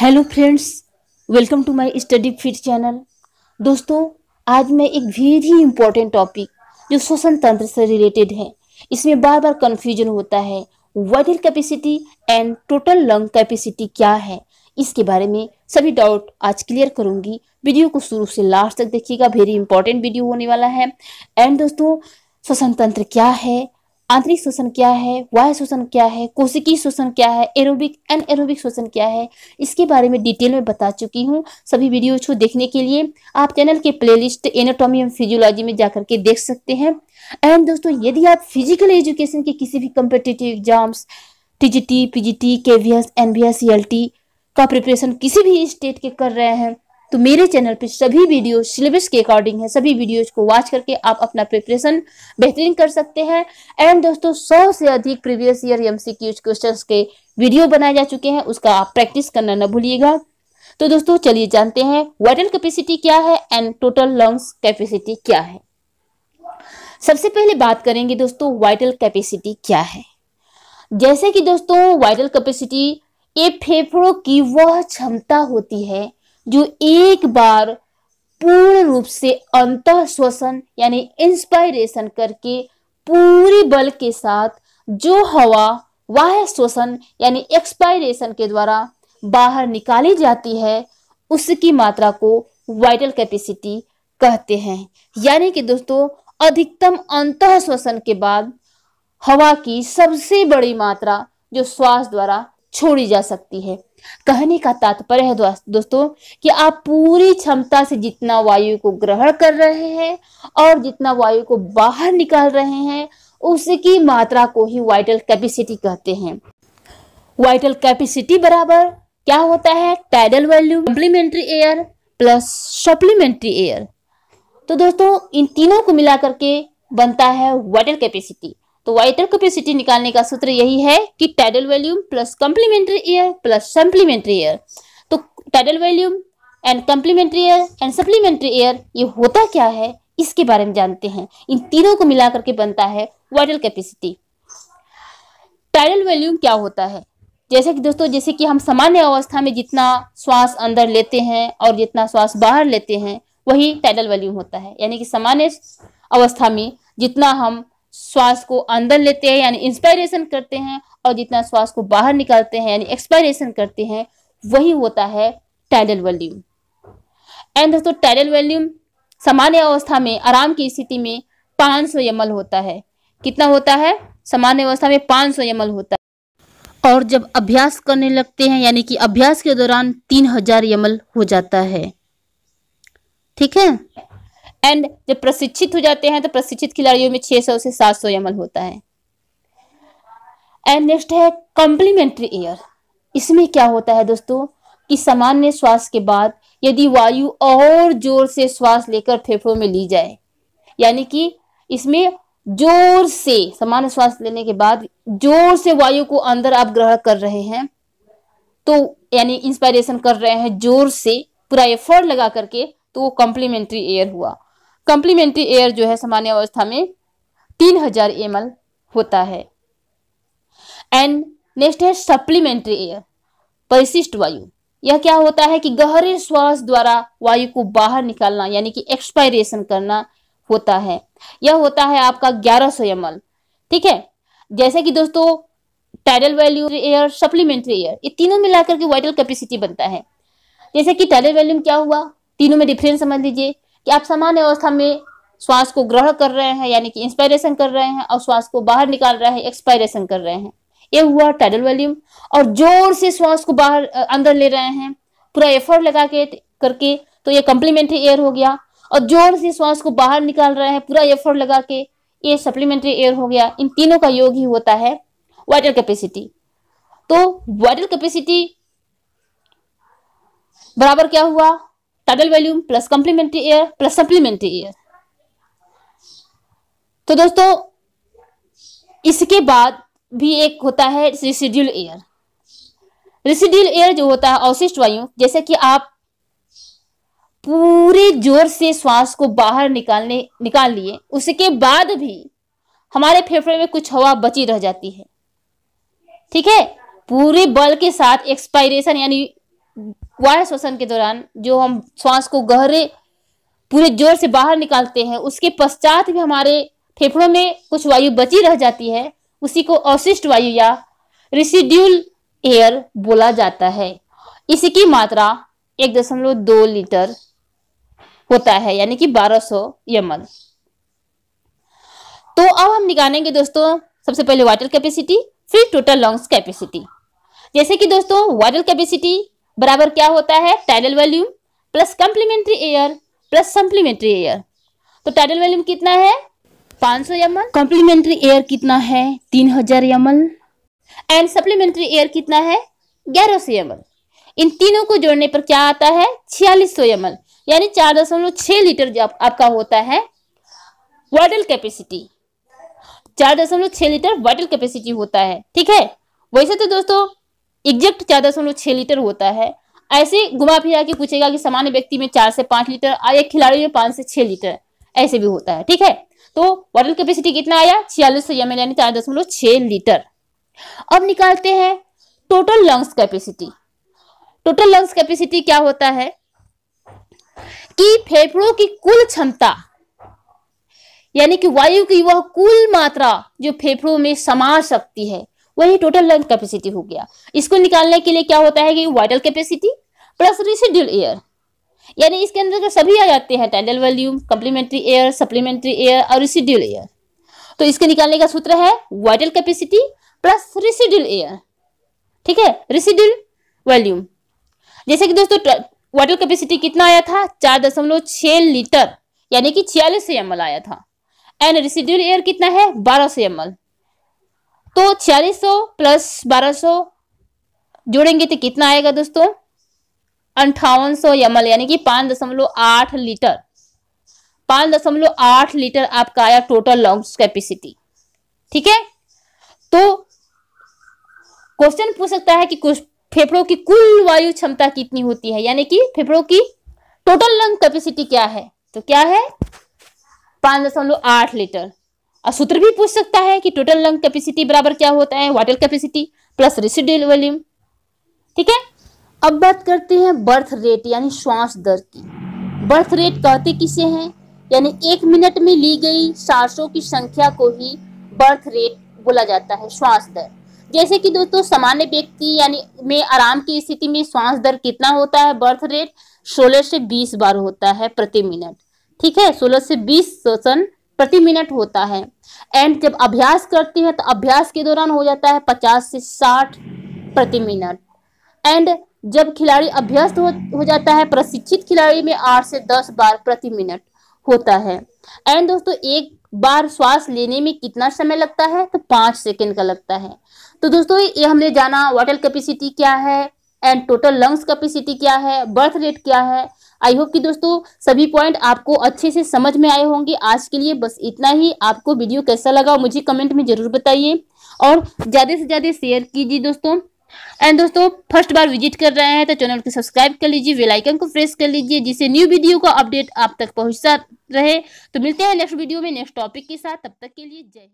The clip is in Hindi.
hello friends welcome to my study fit channel दोस्तों आज मैं एक वेरी इंपॉर्टेंट टॉपिक जो श्वसन तंत्र से रिलेटेड है इसमें बार बार कन्फ्यूजन होता है vital capacity and total lung capacity क्या है इसके बारे में सभी डाउट आज क्लियर करूंगी वीडियो को शुरू से लास्ट तक देखिएगा वेरी इंपॉर्टेंट वीडियो होने वाला है एंड दोस्तों श्वसन तंत्र क्या है आंतरिक श्वसन क्या है वाय श्वसन क्या है कोशिकी श्वसन क्या है एरोबिक एन एरोबिक श्वसन क्या है इसके बारे में डिटेल में बता चुकी हूँ सभी वीडियोज को देखने के लिए आप चैनल के प्लेलिस्ट एनाटॉमी एंड फिजियोलॉजी में जाकर के देख सकते हैं एंड दोस्तों यदि आप फिजिकल एजुकेशन के किसी भी competitive exams T G T P G T K V S N B S C L T का प्रिपरेशन किसी भी स्टेट के कर रहे हैं तो मेरे चैनल पे सभी वीडियो सिलेबस के अकॉर्डिंग है सभी वीडियोज को वॉच करके आप अपना प्रिपरेशन बेहतरीन कर सकते हैं एंड दोस्तों सौ से अधिक previous year M C question के वीडियो बनाए जा चुके हैं उसका आप प्रैक्टिस करना न भूलिएगा तो दोस्तों चलिए जानते हैं वाइटल कैपेसिटी क्या है एंड टोटल लंग्स कैपेसिटी क्या है सबसे पहले बात करेंगे दोस्तों वाइटल कैपेसिटी क्या है जैसे कि दोस्तों वाइटल कैपेसिटी ये फेफड़ों की वह क्षमता होती है जो एक बार पूर्ण रूप से अंत श्वसन यानी इंस्पायरेशन करके पूरी बल के साथ जो हवा वाह श्वसन यानी एक्सपायरेशन के द्वारा बाहर निकाली जाती है उसकी मात्रा को वाइटल कैपेसिटी कहते हैं यानी कि दोस्तों अधिकतम अंत श्वसन के बाद हवा की सबसे बड़ी मात्रा जो श्वास द्वारा छोड़ी जा सकती है कहने का तात्पर्य है दोस्तों कि आप पूरी क्षमता से जितना वायु को ग्रहण कर रहे हैं और जितना वायु को बाहर निकाल रहे हैं उसकी मात्रा को ही वाइटल कैपेसिटी कहते हैं वाइटल कैपेसिटी बराबर क्या होता है tidal value complementary air plus supplementary air तो दोस्तों इन तीनों को मिला करके बनता है वाइटल कैपेसिटी तो वाइटर कैपेसिटी निकालने का सूत्र यही है कि tidal volume plus complementary air plus supplementary air तो tidal volume and complementary air and supplementary air ये होता क्या है इसके बारे में जानते हैं इन तीनों को मिला करके बनता है वाइटल कैपेसिटी टाइडल वॉल्यूम क्या होता है जैसे कि दोस्तों जैसे कि हम सामान्य अवस्था में जितना श्वास अंदर लेते हैं और जितना श्वास बाहर लेते हैं वही टाइडल वॉल्यूम होता है यानी कि सामान्य अवस्था में जितना हम श्वास को अंदर लेते हैं यानी इंस्पायरेशन करते हैं और जितना श्वास को बाहर निकालते हैं यानी एक्सपायरेशन करते हैं वही होता है टाइडल वॉल्यूम एंड दोस्तों टाइडल वॉल्यूम सामान्य अवस्था में आराम की स्थिति में पांच सौ यमल होता है कितना होता है सामान्य अवस्था में पांच सौ यमल होता है और जब अभ्यास करने लगते हैं यानी कि अभ्यास के दौरान तीन हजार यमल हो जाता है ठीक है एंड जब प्रशिक्षित हो जाते हैं तो प्रशिक्षित खिलाड़ियों में 600 से 700 यमल होता है एंड नेक्स्ट है कॉम्प्लीमेंट्री एयर इसमें क्या होता है दोस्तों कि सामान्य श्वास के बाद यदि वायु और जोर से श्वास लेकर फेफड़ों में ली जाए यानी कि इसमें जोर से सामान्य श्वास लेने के बाद जोर से वायु को अंदर आप ग्रहण कर रहे हैं तो यानी इंस्पायरेशन कर रहे हैं जोर से पूरा एफर्ट लगा करके तो वो कॉम्प्लीमेंट्री एयर हुआ कम्प्लीमेंट्री एयर जो है सामान्य अवस्था में तीन हजार एम होता है एंड नेक्स्ट है सप्लीमेंट्री एयर परिशिष्ट वायु यह क्या होता है कि गहरे श्वास द्वारा वायु को बाहर निकालना यानी कि एक्सपायरेशन करना होता है यह होता है आपका ग्यारह सौ एम ठीक है जैसे कि दोस्तों tidal value air supplementary air ये तीनों मिलाकर के वाइटल कैपेसिटी बनता है जैसे कि टाइडल वैल्यूम क्या हुआ तीनों में डिफरेंस समझ लीजिए कि आप सामान्य अवस्था में श्वास को ग्रहण कर रहे हैं यानी कि इंस्पायरेशन कर रहे हैं और श्वास को बाहर निकाल रहे हैं एक्सपायरेशन कर रहे हैं ये हुआ टाइडल वॉल्यूम और जोर से श्वास को बाहर अंदर ले रहे हैं पूरा एफर्ट लगा के करके तो ये कम्प्लीमेंट्री एयर हो गया और जोर से श्वास को बाहर निकाल रहे हैं पूरा एफर्ट लगा के ये सप्लीमेंट्री एयर हो गया इन तीनों का योग ही होता है वाइटल कैपेसिटी तो वाइटल कैपेसिटी बराबर क्या हुआ tidal volume plus complementary air plus supplementary air तो दोस्तों इसके बाद भी एक होता है रिसिड्यूल एयर रिसिड्यूल एयर जो होता है अवशिष्ट वायु जैसे कि आप पूरे जोर से श्वास को बाहर निकालने निकाल लिए उसके बाद भी हमारे फेफड़े में कुछ हवा बची रह जाती है ठीक है पूरे बल के साथ एक्सपायरेशन यानी कुआर श्वसन के दौरान जो हम श्वास को गहरे पूरे जोर से बाहर निकालते हैं उसके पश्चात भी हमारे फेफड़ों में कुछ वायु बची रह जाती है उसी को अवशिष्ट वायु या रिसिड्यूल एयर बोला जाता है इसी की मात्रा एक दशमलव दो लीटर होता है यानी कि 1200 सौ एल तो अब हम निकालेंगे दोस्तों सबसे पहले वाटर कैपेसिटी फिर टोटल लंग्स कैपेसिटी जैसे कि दोस्तों वाटर कैपेसिटी बराबर क्या होता है tidal volume plus complementary air plus supplementary air तो टाइडल वॉल्यूम कितना है 500 सौ एम एल कॉम्प्लीमेंट्री एयर कितना है 3000 हजार M L and supplementary air कितना है ग्यारह सौ एम एल इन तीनों को जोड़ने पर क्या आता है छियालीस सौ एम एल यानी चार दशमलव छह लीटर जो आप, आपका होता है वाटल कैपेसिटी चार दशमलव छह लीटर वाटल कैपेसिटी होता है ठीक है वैसे तो दोस्तों एग्जैक्ट चार दशमलव छह लीटर होता है ऐसे घुमा फिरा के पूछेगा कि सामान्य व्यक्ति में चार से पांच लीटर और एक खिलाड़ी में पांच से छह लीटर ऐसे भी होता है ठीक है तो वाटर कैपेसिटी कितना आया छियालीस सौ एम यानी चार दशमलव छह लीटर अब निकालते हैं total lungs capacity total lungs capacity क्या होता है कि फेफड़ों की कुल क्षमता यानी कि वायु की वह कुल मात्रा जो फेफड़ों में समा सकती है वही टोटल लंग कैपेसिटी हो गया इसको निकालने के लिए क्या होता है कि vital capacity plus residual air यानी इसके अंदर जो सभी आ जाते हैं tidal volume complementary air supplementary air और रिसिड्यूल एयर तो इसके निकालने का सूत्र है vital capacity plus residual air ठीक है रिसिड्यूल वॉल्यूम जैसे कि दोस्तों वाटर कैपेसिटी कितना आया था चार दशमलव छह लीटर यानी कि छियालीस सौ एम आया था एंड रिसिड्यूल एयर कितना है बारह सौ एम तो छियालीस सौ प्लस बारह सो जोड़ेंगे तो कितना आएगा दोस्तों अंठावन सौ एम यानी कि पांच दशमलव आठ लीटर पांच दशमलव आठ लीटर आपका आया टोटल लंग्स कैपेसिटी ठीक है तो क्वेश्चन पूछ सकता है कि फेफड़ों की कुल वायु क्षमता कितनी होती है यानी कि फेफड़ों की टोटल लंग कैपेसिटी क्या है तो क्या है पांच दशमलव आठ लीटर और सूत्र भी पूछ सकता है कि टोटल लंग कैपेसिटी बराबर क्या होता है water capacity plus residual volume ठीक है अब बात करते हैं बर्थ रेट यानी श्वास दर की बर्थ रेट कहते किसे हैं यानी एक मिनट में ली गई सांसों की संख्या को ही बर्थ रेट बोला जाता है श्वास दर जैसे कि दोस्तों सामान्य व्यक्ति यानी में आराम की स्थिति में श्वास दर कितना होता है बर्थ रेट सोलह से बीस बार होता है प्रति मिनट ठीक है सोलह से बीस श्वसन प्रति मिनट होता है एंड जब अभ्यास करते हैं तो अभ्यास के दौरान हो जाता है पचास से साठ प्रति मिनट एंड जब खिलाड़ी अभ्यस्त हो, हो जाता है प्रशिक्षित खिलाड़ी में आठ से दस बार प्रति मिनट होता है एंड दोस्तों एक बार श्वास लेने में कितना समय लगता है तो पांच सेकेंड का लगता है तो दोस्तों ये हमने जाना वाटर कैपेसिटी क्या है एंड टोटल लंग्स कैपेसिटी क्या है बर्थ रेट क्या है आई होप कि दोस्तों सभी पॉइंट आपको अच्छे से समझ में आए होंगे आज के लिए बस इतना ही आपको वीडियो कैसा लगा मुझे कमेंट में जरूर बताइए और ज़्यादा से ज़्यादा शेयर कीजिए दोस्तों एंड दोस्तों फर्स्ट बार विजिट कर रहे हैं तो चैनल को सब्सक्राइब कर लीजिए बेल आइकन को प्रेस कर लीजिए जिससे न्यू वीडियो का अपडेट आप तक पहुंचता रहे तो मिलते हैं नेक्स्ट वीडियो में नेक्स्ट टॉपिक के साथ तब तक के लिए जय हिंद